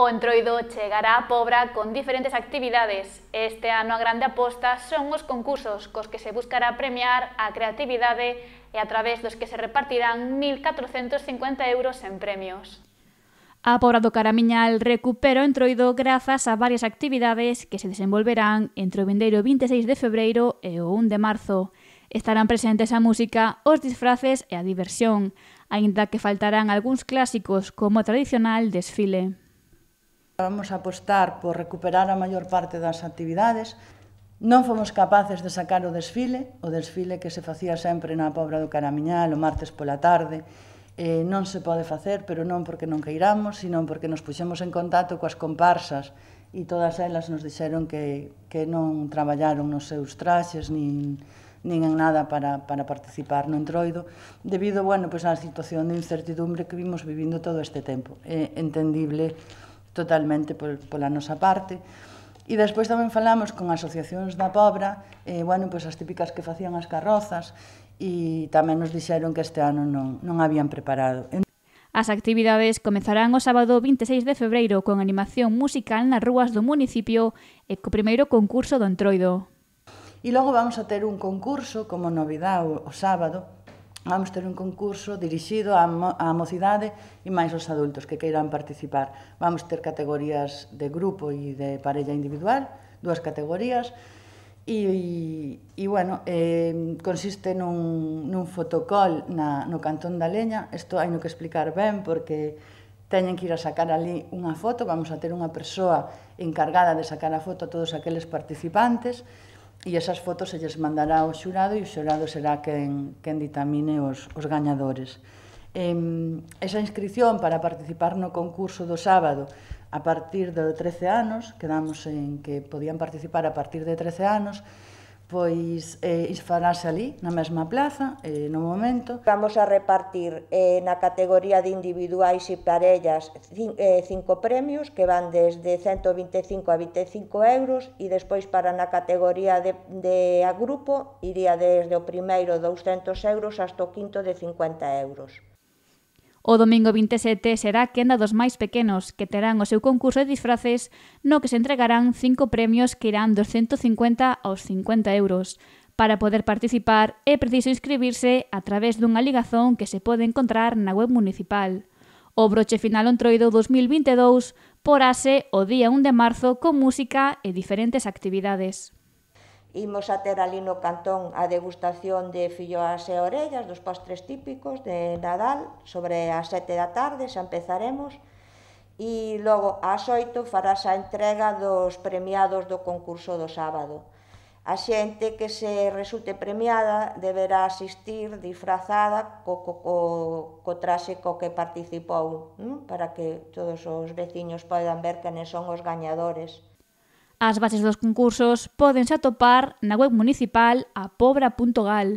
O Entroido chegará a Pobra con diferentes actividades. Este ano a grande aposta son os concursos, cos que se buscará premiar a creatividade e a través dos que se repartirán 1.450 euros en premios. A Pobra do Caramiñal recupera o Entroido grazas a varias actividades que se desenvolverán entre o vendeiro 26 de febreiro e o 1 de marzo. Estarán presentes a música, os disfraces e a diversión, aínda que faltarán algúns clásicos como o tradicional desfile. Vamos a apostar por recuperar a maior parte das actividades. Non fomos capaces de sacar o desfile, o desfile que se facía sempre na Pobra do Caramiñal o martes pola tarde, eh, non se pode facer, pero non porque non queiramos, sino porque nos puxemos en contacto coas comparsas e todas elas nos dixeron que, que non traballaron nos seus traxes nin, nin en nada para, para participar no entroido debido bueno, pois, á situación de incertidumbre que vimos vivindo todo este tempo. É eh, entendible totalmente pol, pola nosa parte. E despois tamén falamos con asociacións da pobra, eh, bueno, pois as típicas que facían as carrozas, e tamén nos dixeron que este ano non, non habían preparado. As actividades comezarán o sábado 26 de febreiro con animación musical nas rúas do municipio e co primeiro concurso do Entroido. E logo vamos a ter un concurso como novidade o, o sábado, vamos ter un concurso dirixido á, mo mocidade e máis os adultos que queiran participar. Vamos ter categorías de grupo e de parella individual, dúas categorías, e, e, e bueno, eh, consiste nun, nun fotocol na, no Cantón da Leña, isto hai no que explicar ben porque teñen que ir a sacar ali unha foto, vamos a ter unha persoa encargada de sacar a foto a todos aqueles participantes, E esas fotos se lles mandará ao xurado e o xurado será quen, quen ditamine os, os gañadores. Eh, esa inscripción para participar no concurso do sábado a partir de 13 anos, quedamos en que podían participar a partir de 13 anos, pois eh, farase ali, na mesma plaza, eh, no momento. Vamos a repartir eh, na categoría de individuais e parellas eh, cinco premios que van desde 125 a 25 euros e despois para na categoría de, de a grupo iría desde o primeiro 200 euros hasta o quinto de 50 euros. O domingo 27 será a quenda dos máis pequenos, que terán o seu concurso de disfraces no que se entregarán cinco premios que irán dos 150 aos 50 euros. Para poder participar é preciso inscribirse a través dunha ligazón que se pode encontrar na web municipal. O broche final ontroido 2022 porase o día 1 de marzo con música e diferentes actividades. Imos a ter ali no cantón a degustación de filloas e orellas, dos postres típicos de Nadal, sobre as sete da tarde, xa empezaremos, e logo ás oito farás a entrega dos premiados do concurso do sábado. A xente que se resulte premiada deberá asistir disfrazada co, co, co, co traxe co que participou, ¿no? para que todos os veciños poidan ver quen son os gañadores. As bases dos concursos pódense atopar na web municipal apobra.gal.